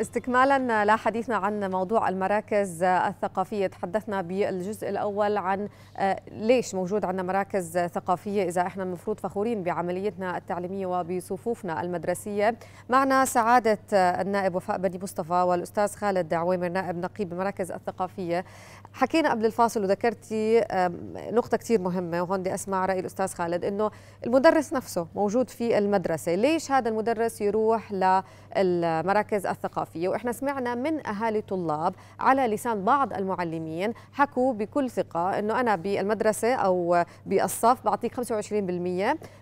استكمالا لحديثنا عن موضوع المراكز الثقافيه تحدثنا بالجزء الاول عن آه، ليش موجود عندنا مراكز ثقافيه اذا احنا المفروض فخورين بعمليتنا التعليميه وبصفوفنا المدرسيه معنا سعاده آه، النائب وفاء بني مصطفى والاستاذ خالد عويمر نائب نقيب المراكز الثقافيه حكينا قبل الفاصل وذكرتي نقطه كثير مهمه وهون بدي اسمع راي الاستاذ خالد انه المدرس نفسه موجود في المدرسه ليش هذا المدرس يروح للمراكز الثقافيه الثقافية وإحنا سمعنا من أهالي طلاب على لسان بعض المعلمين حكوا بكل ثقة أنه أنا بالمدرسة أو بالصف بعطيك 25%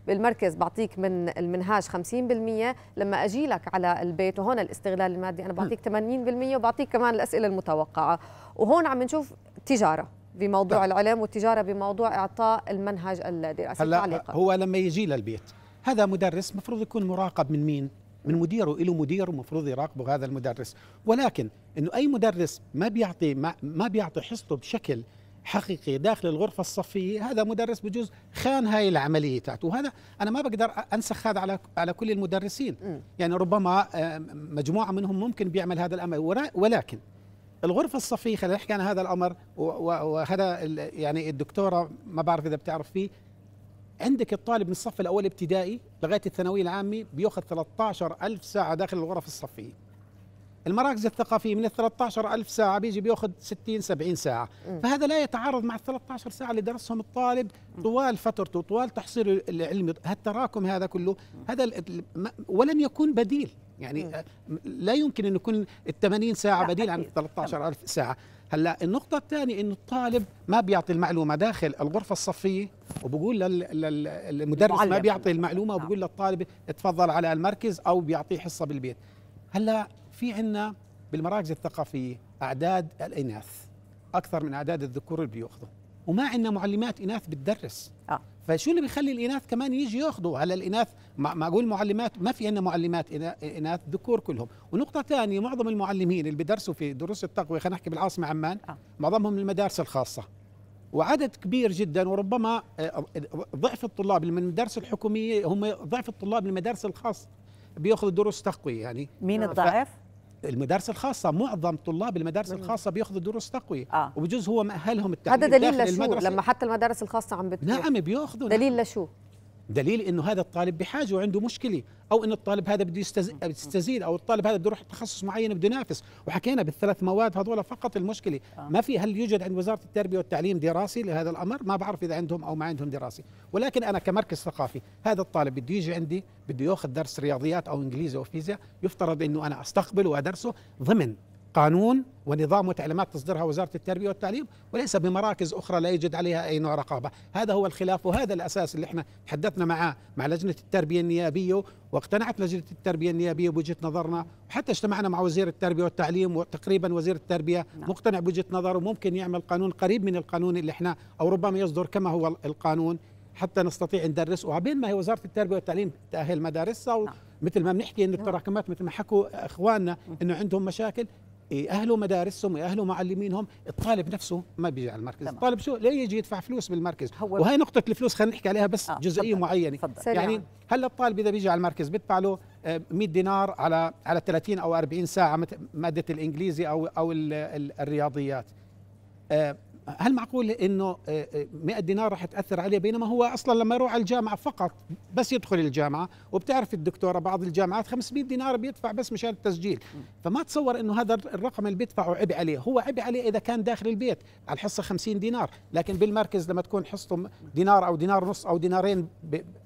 بالمركز بعطيك من المنهاج 50% لما أجي لك على البيت وهون الاستغلال المادي أنا بعطيك 80% وبعطيك كمان الأسئلة المتوقعة وهون عم نشوف تجارة بموضوع طيب. العلم والتجاره بموضوع اعطاء المنهج الدراسي هلا هو لما يجي للبيت هذا مدرس مفروض يكون مراقب من مين من مديره له مدير المفروض يراقبه هذا المدرس ولكن أنه أي مدرس ما بيعطي ما, ما بيعطي حصته بشكل حقيقي داخل الغرفة الصفية هذا مدرس بجوز خان هاي العملية تاعته وهذا أنا ما بقدر أنسخ هذا على على كل المدرسين م. يعني ربما آه، مجموعة منهم ممكن بيعمل هذا الأمر ولكن الغرفة الصفية خلينا نحكي عن هذا الأمر وهذا يعني الدكتورة ما بعرف إذا بتعرف فيه عندك الطالب من الصف الاول ابتدائي لغايه الثانويه العامه بياخذ 13000 ساعه داخل الغرف الصفيه المراكز الثقافيه من ال 13000 ساعه بيجي بياخذ 60 70 ساعه فهذا لا يتعارض مع ال 13 ساعه اللي درسهم الطالب طوال فترته طوال تحصيله العلمي هالتراكم هذا كله هذا ولن يكون بديل يعني لا يمكن ان يكون ال 80 ساعه بديل عن ال 13000 ساعه هلا النقطة الثانية إنه الطالب ما بيعطي المعلومة داخل الغرفة الصفية وبقول للمدرس ما بيعطي المعلومة نعم. وبقول للطالب اتفضل على المركز أو بيعطيه حصة بالبيت هلا في عنا بالمراكز الثقافية أعداد الإناث أكثر من أعداد الذكور اللي بيأخذوا وما عندنا معلمات إناث بتدرس آه. فشو اللي بيخلي الاناث كمان يجي ياخذوا على الاناث معقول معلمات ما في عندنا معلمات اناث ذكور كلهم ونقطه ثانيه معظم المعلمين اللي بدرسوا في دروس التقويه خلينا نحكي بالعاصمه عمان آه. معظمهم من المدارس الخاصه وعدد كبير جدا وربما آه، آه، ضعف الطلاب اللي من المدارس الحكوميه هم ضعف الطلاب من المدارس الخاصه بياخذوا دروس تقويه يعني مين الضعف المدارس الخاصة معظم طلاب المدارس الخاصة بياخذوا دروس تقوية آه. وبجوز هو مأهلهم التعليم هذا دليل لشو لما حتى المدارس الخاصة عم بتقول نعم بياخذوا نعم. دليل نعم. لشو دليل انه هذا الطالب بحاجه وعنده مشكله او انه الطالب هذا بده يستزيد او الطالب هذا بده يروح تخصص معين بده ينافس وحكينا بالثلاث مواد هذول فقط المشكله آه. ما في هل يوجد عند وزاره التربيه والتعليم دراسي لهذا الامر ما بعرف اذا عندهم او ما عندهم دراسي ولكن انا كمركز ثقافي هذا الطالب بده يجي عندي بده ياخذ درس رياضيات او انجليزي او فيزياء يفترض انه انا استقبله وادرسه ضمن قانون ونظام وتعليمات تصدرها وزارة التربية والتعليم وليس بمراكز أخرى لا يجد عليها أي نوع رقابة هذا هو الخلاف وهذا الأساس اللي احنا تحدثنا معه مع لجنة التربية النيابية واقتنعت لجنة التربية النيابية بوجهة نظرنا وحتى اجتمعنا مع وزير التربية والتعليم وتقريبا وزير التربية نعم. مقتنع بوجهة نظره وممكن يعمل قانون قريب من القانون اللي احنا أو ربما يصدر كما هو القانون حتى نستطيع ندرس وبين ما هي وزاره التربيه والتعليم تاهل مدارسها نعم. مثل ما بنحكي انه نعم. التراكمات مثل ما حكوا اخواننا انه عندهم مشاكل يأهلوا إيه، مدارسهم ويأهلوا إيه، معلمينهم الطالب نفسه ما بيجي على المركز الطالب شو لا يجي يدفع فلوس بالمركز وهي نقطة الفلوس خلينا نحكي عليها بس آه. جزئية فضل. معينة فضل. يعني هلا الطالب إذا بيجي على المركز بيدفع له 100 آه، دينار على على 30 أو 40 ساعة مادة الإنجليزي أو أو الرياضيات آه، هل معقول انه 100 آه، آه، دينار رح تاثر عليه بينما هو اصلا لما يروح على الجامعه فقط بس يدخل الجامعه وبتعرف الدكتوره بعض الجامعات 500 دينار بيدفع بس مشان التسجيل فما تصور انه هذا الرقم اللي بيدفعه عبء عليه هو عبء عليه اذا كان داخل البيت على الحصه 50 دينار لكن بالمركز لما تكون حصته دينار او دينار ونص او دينارين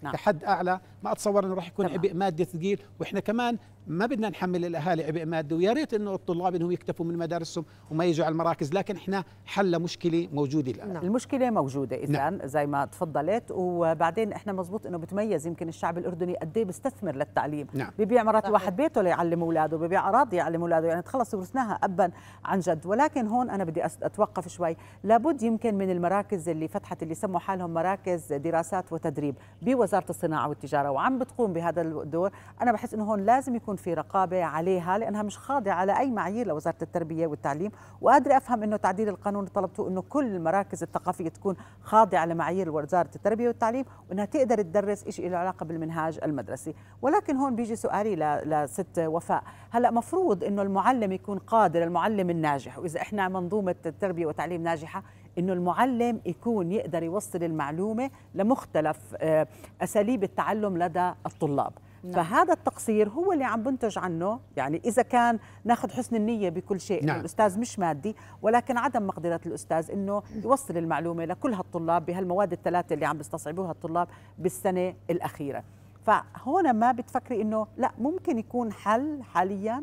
نعم. بحد اعلى ما اتصور انه راح يكون عبء مادي ثقيل واحنا كمان ما بدنا نحمل الاهالي عبء مادي ويا ريت انه الطلاب انهم يكتفوا من مدارسهم وما يجوا على المراكز لكن احنا حل مشكله موجوده الان نعم. المشكله موجوده اذا نعم. زي ما تفضلت وبعدين احنا مزبوط انه بتميز يمكن الشعب الاردني قد ايه بيستثمر للتعليم نعم. ببيع مرات واحد بيته ليعلم اولاده ببيع اراضي يعلم اولاده يعني تخلص ورثناها ابا عن جد ولكن هون انا بدي اتوقف شوي لابد يمكن من المراكز اللي فتحت اللي سموا حالهم مراكز دراسات وتدريب بوزاره الصناعه والتجاره وعم بتقوم بهذا الدور انا بحس انه هون لازم يكون يكون في رقابه عليها لانها مش خاضعه على أي معايير لوزاره التربيه والتعليم وقادرة افهم انه تعديل القانون طلبته انه كل المراكز الثقافيه تكون خاضعه لمعايير وزاره التربيه والتعليم وانها تقدر تدرس شيء له علاقه بالمنهاج المدرسي ولكن هون بيجي سؤالي لست وفاء هلا مفروض انه المعلم يكون قادر المعلم الناجح واذا احنا منظومه التربيه والتعليم ناجحه انه المعلم يكون يقدر يوصل المعلومه لمختلف آه، اساليب التعلم لدى الطلاب نعم. فهذا التقصير هو اللي عم بنتج عنه يعني اذا كان ناخذ حسن النيه بكل شيء نعم. الاستاذ مش مادي ولكن عدم مقدره الاستاذ انه يوصل المعلومه لكل هالطلاب بهالمواد الثلاثه اللي عم بيستصعبوها الطلاب بالسنه الاخيره فهون ما بتفكري انه لا ممكن يكون حل حاليا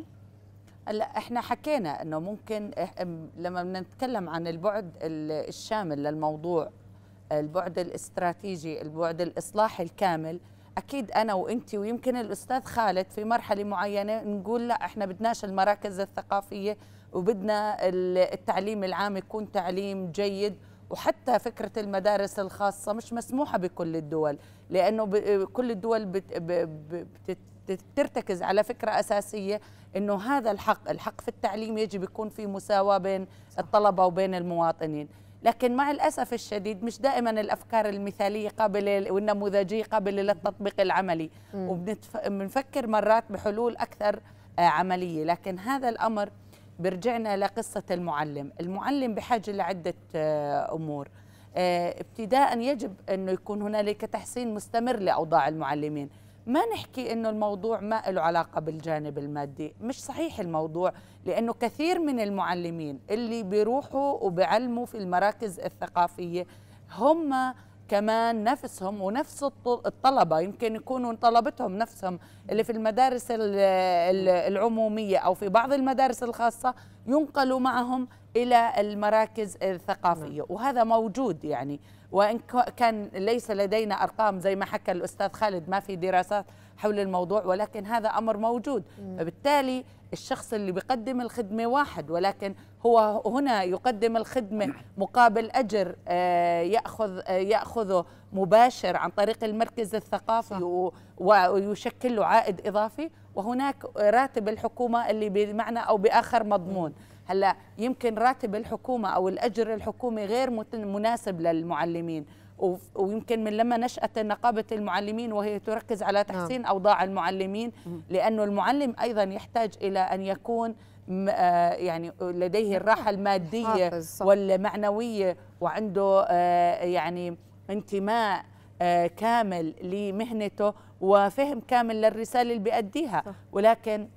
هلا احنا حكينا انه ممكن لما بدنا نتكلم عن البعد الشامل للموضوع البعد الاستراتيجي البعد الاصلاحي الكامل اكيد انا وانت ويمكن الاستاذ خالد في مرحله معينه نقول لا احنا بدناش المراكز الثقافيه وبدنا التعليم العام يكون تعليم جيد وحتى فكرة المدارس الخاصة مش مسموحة بكل الدول لأنه كل الدول بترتكز على فكرة أساسية أنه هذا الحق الحق في التعليم يجب يكون في مساواة بين الطلبة وبين المواطنين لكن مع الأسف الشديد مش دائما الأفكار المثالية قابلة والنموذجية قابلة للتطبيق العملي وبنفكر مرات بحلول أكثر آه، عملية لكن هذا الأمر برجعنا لقصة المعلم المعلم بحاجة لعدة آه، أمور آه، ابتداء يجب أنه يكون هنالك تحسين مستمر لأوضاع المعلمين ما نحكي انه الموضوع ما له علاقه بالجانب المادي مش صحيح الموضوع لأنه كثير من المعلمين اللي بيروحوا وبيعلموا في المراكز الثقافية هم كمان نفسهم ونفس الطلبة يمكن يكونوا طلبتهم نفسهم اللي في المدارس العمومية أو في بعض المدارس الخاصة ينقلوا معهم إلى المراكز الثقافية نعم. وهذا موجود يعني وإن كان ليس لدينا أرقام زي ما حكى الأستاذ خالد ما في دراسات حول الموضوع ولكن هذا أمر موجود نعم. فبالتالي الشخص اللي بيقدم الخدمة واحد ولكن هو هنا يقدم الخدمة مقابل أجر آه، يأخذ آه، يأخذه مباشر عن طريق المركز الثقافي ويشكل له عائد إضافي وهناك راتب الحكومة اللي بمعنى أو بآخر مضمون هلا يمكن راتب الحكومة أو الأجر الحكومي غير مناسب للمعلمين ويمكن من لما نشأت نقابة المعلمين وهي تركز على نعم. تحسين أوضاع المعلمين لأنه المعلم أيضا يحتاج إلى أن يكون آه، يعني لديه الراحة المادية والمعنوية وعنده آه، يعني انتماء آه، كامل لمهنته وفهم كامل للرسالة اللي بيأديها ولكن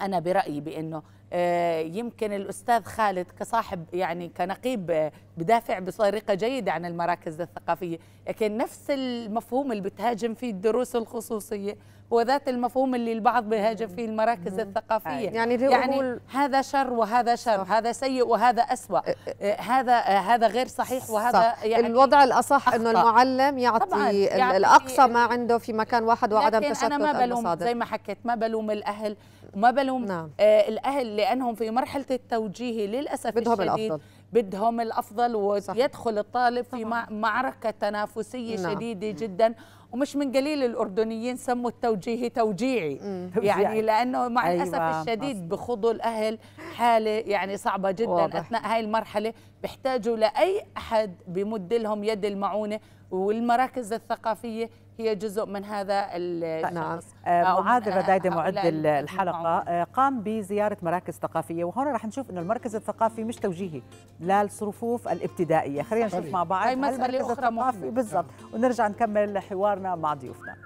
أنا برأيي بأنه آه، يمكن الأستاذ خالد كصاحب يعني كنقيب آه، بدافع بطريقة جيدة عن المراكز الثقافية لكن نفس المفهوم اللي بتهاجم فيه الدروس الخصوصية هو ذات المفهوم اللي البعض بيهاجم فيه المراكز الثقافية آه، يعني, يعني هذا شر وهذا شر صح. هذا سيء وهذا أسوأ هذا هذا غير صحيح وهذا صح. يعني الوضع الأصح أنه المعلم يعطي, يعني الأقصى ما عنده في مكان واحد وعدم تشتت أنا ما بلوم زي ما حكيت ما بلوم الأهل وما بلوم نعم. آه الاهل لانهم في مرحله التوجيه للاسف بدهم الافضل بدهم الافضل ويدخل الطالب في طبعا. معركه تنافسيه نعم. شديده جدا ومش من قليل الاردنيين سموا التوجيه توجيعي يعني, يعني لانه مع أيوة. الاسف الشديد بخضوا الاهل حاله يعني صعبه جدا واضح. اثناء هاي المرحله بيحتاجوا لاي احد بمد لهم يد المعونه والمراكز الثقافية هي جزء من هذا الشخص نعم آه، آه، معاذ الردايدة معد الحلقة آه، قام بزيارة مراكز ثقافية وهنا رح نشوف أنه المركز الثقافي مش توجيهي لا الابتدائية خلينا نشوف مع بعض المركز الثقافي بالضبط ونرجع نكمل حوارنا مع ضيوفنا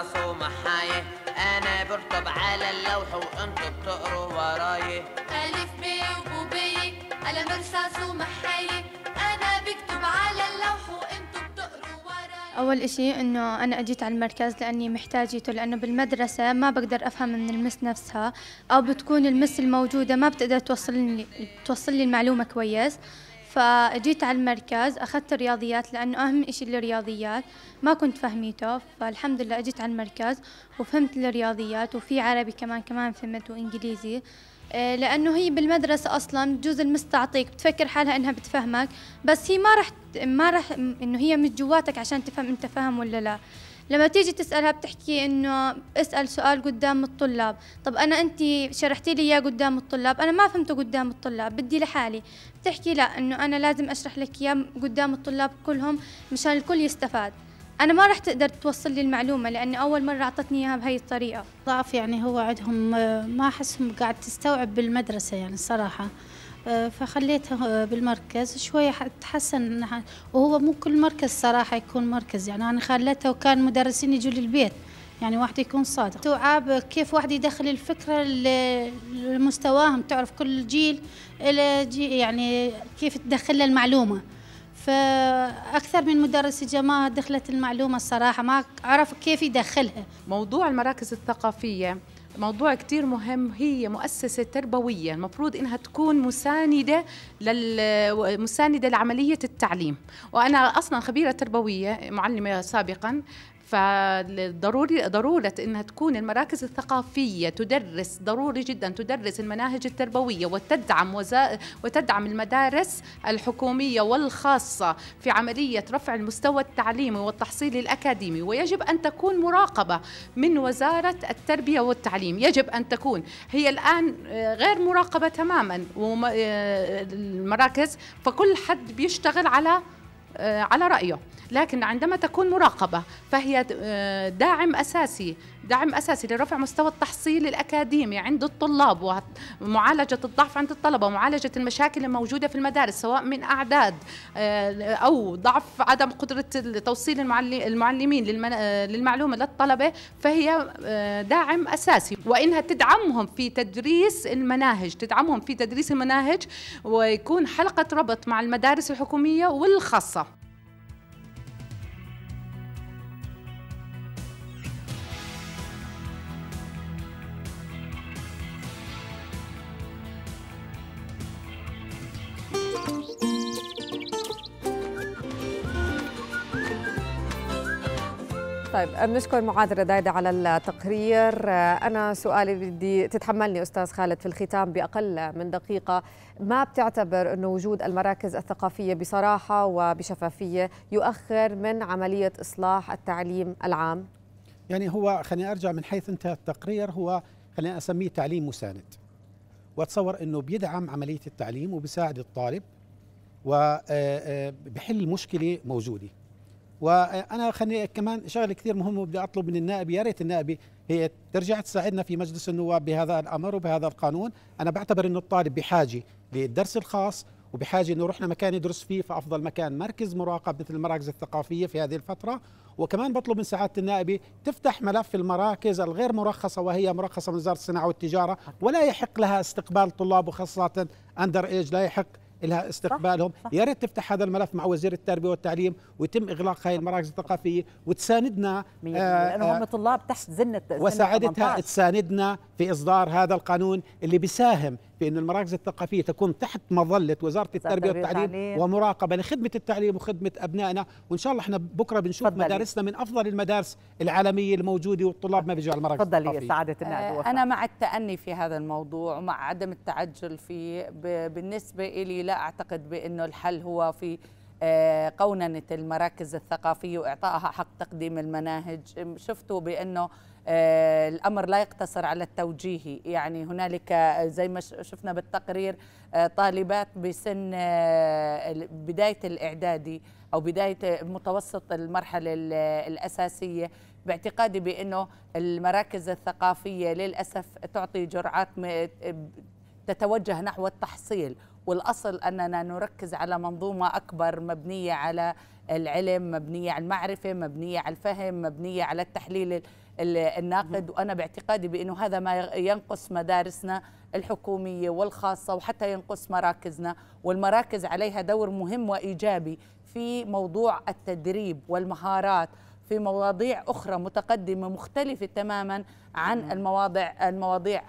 راسه محاية أنا برطب على اللوح وأنتوا بتقروا وراي ألف ب وبي قلم رصاص ومحاية أنا بكتب على اللوح وأنتوا بتقروا وراي أول إشي إنه أنا أجيت على المركز لأني محتاجته لأنه بالمدرسة ما بقدر أفهم من المس نفسها أو بتكون المس الموجودة ما بتقدر توصلني توصل لي المعلومة كويس فجيت على المركز أخذت الرياضيات لأنه أهم إشي الرياضيات ما كنت فهميته فالحمد لله أجيت على المركز وفهمت الرياضيات وفي عربي كمان كمان فهمت وإنجليزي آه، لأنه هي بالمدرسة أصلا بجوز المس تعطيك بتفكر حالها إنها بتفهمك بس هي ما رح ما رح إنه هي مش جواتك عشان تفهم أنت فاهم ولا لا لما تيجي تسالها بتحكي انه اسال سؤال قدام الطلاب طب انا انت شرحتي لي اياه قدام الطلاب انا ما فهمته قدام الطلاب بدي لحالي بتحكي لا انه انا لازم اشرح لك اياه قدام الطلاب كلهم مشان الكل يستفاد انا ما راح تقدر توصل لي المعلومه لاني اول مره اعطتني اياها بهي الطريقه ضعف يعني هو عندهم ما احسهم قاعد تستوعب بالمدرسه يعني الصراحه آه، فخليته آه، بالمركز شوية تحسن وهو مو كل مركز صراحة يكون مركز يعني أنا خليته وكان مدرسين يجوا للبيت يعني واحد يكون صادق توعاب كيف واحد يدخل الفكرة لمستواهم تعرف كل جيل يعني كيف تدخل له المعلومة فأكثر من مدرس جماعة دخلت المعلومة الصراحة ما عرف كيف يدخلها موضوع المراكز الثقافية موضوع كتير مهم هي مؤسسة تربوية المفروض إنها تكون مساندة مساندة لعملية التعليم وأنا أصلا خبيرة تربوية معلمة سابقا فضروري ضرورة أنها تكون المراكز الثقافية تدرس ضروري جدا تدرس المناهج التربوية وتدعم وزا... وتدعم المدارس الحكومية والخاصة في عملية رفع المستوى التعليمي والتحصيل الأكاديمي ويجب أن تكون مراقبة من وزارة التربية والتعليم يجب أن تكون هي الآن آه، غير مراقبة تماما ومراكز آه، فكل حد بيشتغل على آه، على رأيه لكن عندما تكون مراقبة فهي آه، داعم أساسي دعم اساسي لرفع مستوى التحصيل الاكاديمي عند الطلاب ومعالجه الضعف عند الطلبه ومعالجه المشاكل الموجوده في المدارس سواء من اعداد آه، او ضعف عدم قدره توصيل المعلمين آه، للمعلومه للطلبه فهي آه، داعم اساسي وانها تدعمهم في تدريس المناهج تدعمهم في تدريس المناهج ويكون حلقه ربط مع المدارس الحكوميه والخاصه طيب بنشكر معاذ الردايدة على التقرير آه، أنا سؤالي بدي تتحملني أستاذ خالد في الختام بأقل من دقيقة ما بتعتبر أنه وجود المراكز الثقافية بصراحة وبشفافية يؤخر من عملية إصلاح التعليم العام؟ يعني هو خليني أرجع من حيث أنت التقرير هو خليني أسميه تعليم مساند وأتصور أنه بيدعم عملية التعليم وبيساعد الطالب وبحل آه، آه، مشكلة موجودة وانا خليني كمان شغله كثير مهمه بدي اطلب من النائب يا ريت النائب هي ترجع تساعدنا في مجلس النواب بهذا الامر وبهذا القانون، انا بعتبر انه الطالب بحاجه للدرس الخاص وبحاجه انه رحنا مكان يدرس فيه فافضل مكان مركز مراقب مثل المراكز الثقافيه في هذه الفتره وكمان بطلب من سعاده النائبه تفتح ملف المراكز الغير مرخصه وهي مرخصه من وزاره الصناعه والتجاره ولا يحق لها استقبال طلاب وخاصه اندر ايج لا يحق لها استقبالهم يا ريت تفتح هذا الملف مع وزير التربيه والتعليم ويتم اغلاق هاي المراكز الثقافيه وتساندنا آه، لانه آه، هم طلاب تحت زنه وساعدتها تساندنا في اصدار هذا القانون اللي بيساهم ان المراكز الثقافية تكون تحت مظلة وزارة التربية والتعليم ومراقبة لخدمة التعليم وخدمة أبنائنا وإن شاء الله احنا بكرة بنشوف فضلي. مدارسنا من أفضل المدارس العالمية الموجودة والطلاب ما بيجوا على المراكز تفضلي سعادة النائب آه، أنا مع التأني في هذا الموضوع ومع عدم التعجل فيه بالنسبة إلي لا أعتقد بأنه الحل هو في آه، قوننة المراكز الثقافية وإعطائها حق تقديم المناهج شفتوا بأنه آه، الأمر لا يقتصر على التوجيهي يعني هنالك آه، زي ما شفنا بالتقرير آه، طالبات بسن بداية الإعدادي أو بداية متوسط المرحلة الأساسية باعتقادي بأنه المراكز الثقافية للأسف تعطي جرعات تتوجه نحو التحصيل والأصل أننا نركز على منظومة أكبر مبنية على العلم مبنية على المعرفة مبنية على الفهم مبنية على التحليل الناقد وأنا باعتقادي بأنه هذا ما ينقص مدارسنا الحكومية والخاصة وحتى ينقص مراكزنا والمراكز عليها دور مهم وإيجابي في موضوع التدريب والمهارات في مواضيع أخرى متقدمة مختلفة تماما عن المواضع المواضيع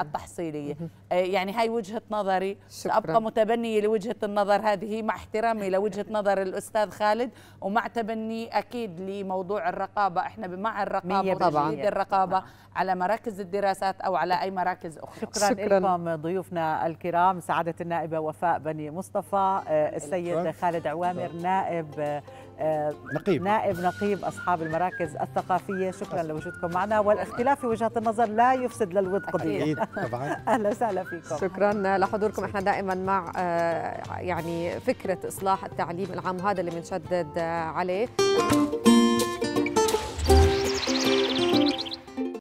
التحصيلية آه، يعني هاي وجهة نظري شكرا. أبقى متبنية لوجهة النظر هذه مع احترامي لوجهة نظر الأستاذ خالد ومع تبني أكيد لموضوع الرقابة إحنا مع الرقابة وتجديد الرقابة نعم. على مراكز الدراسات أو على أي مراكز أخرى شكرا, شكرا. لكم ضيوفنا الكرام سعادة النائبة وفاء بني مصطفى آه، السيد خالد عوامر نائب آه، آه، نقيب نائب نقيب أصحاب المراكز الثقافية شكرا لوجودكم معنا والاختلاف في وجهة النظر لا يفسد للود قضية طبعا أهلا وسهلا فيكم شكرا لحضوركم احنا دائما مع آه، يعني فكرة إصلاح التعليم العام هذا اللي بنشدد آه، عليه